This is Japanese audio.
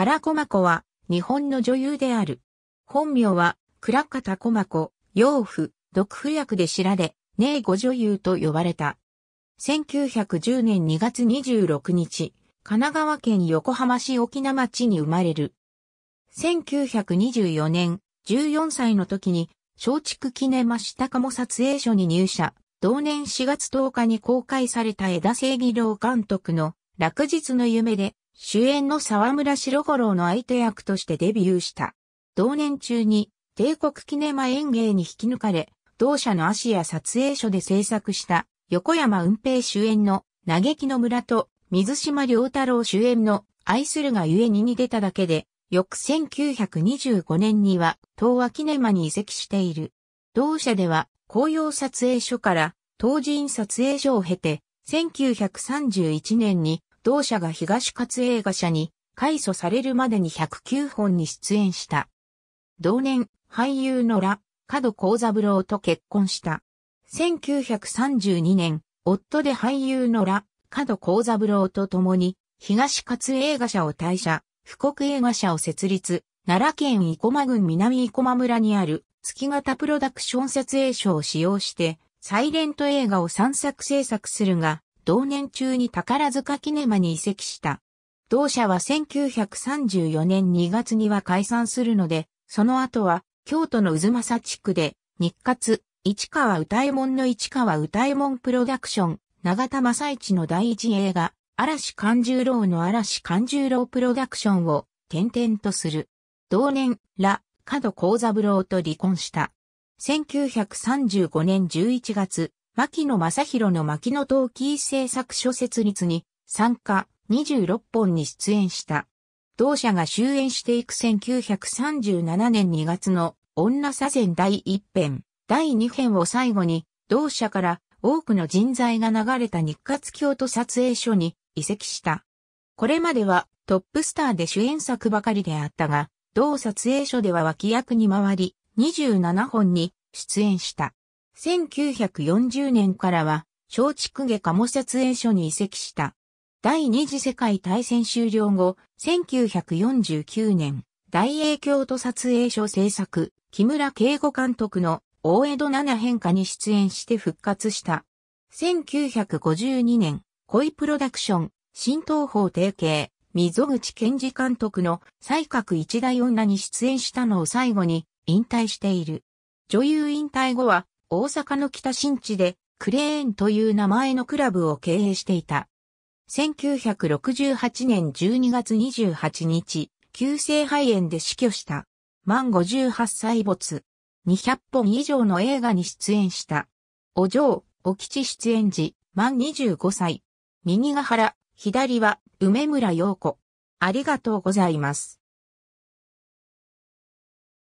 原駒子は、日本の女優である。本名は、倉方駒子、養父、毒婦役で知られ、名護女優と呼ばれた。1910年2月26日、神奈川県横浜市沖縄町に生まれる。1924年、14歳の時に、松竹記念マシタカモ撮影所に入社。同年4月10日に公開された枝正義郎監督の落日の夢で主演の沢村白五郎の相手役としてデビューした。同年中に帝国キネマ演芸に引き抜かれ、同社の足や撮影所で制作した横山運平主演の嘆きの村と水島良太郎主演の愛するがゆえにに出ただけで、翌1925年には東和キネマに移籍している。同社では紅葉撮影所から東人撮影所を経て、1931年に同社が東勝映画社に改祖されるまでに109本に出演した。同年、俳優のら、角幸三郎と結婚した。1932年、夫で俳優のら、角幸三郎と共に、東勝映画社を退社、富国映画社を設立、奈良県生駒郡南生駒村にある月型プロダクション設営所を使用して、サイレント映画を散策制作するが、同年中に宝塚キネマに移籍した。同社は1934年2月には解散するので、その後は京都の渦政地区で日活、市川歌右衛門の市川歌右衛門プロダクション、長田正一の第一映画、嵐勘十郎の嵐勘十郎プロダクションを転々とする。同年、ラ、角幸三郎と離婚した。1935年11月、牧野正宏の牧野陶器制作所設立に参加26本に出演した。同社が終演していく1937年2月の女左前第1編、第2編を最後に同社から多くの人材が流れた日活京都撮影所に移籍した。これまではトップスターで主演作ばかりであったが、同撮影所では脇役に回り、27本に出演した。1940年からは、松竹下鴨設営所に移籍した。第二次世界大戦終了後、1949年、大英京都撮影所制作、木村敬吾監督の大江戸七変化に出演して復活した。1952年、恋プロダクション、新東方提携、溝口健二監督の才覚一大女に出演したのを最後に引退している。女優引退後は大阪の北新地でクレーンという名前のクラブを経営していた。1968年12月28日、急性肺炎で死去した。満58歳没。200本以上の映画に出演した。お嬢、お吉出演時、満25歳。右が原、左は梅村陽子。ありがとうございます。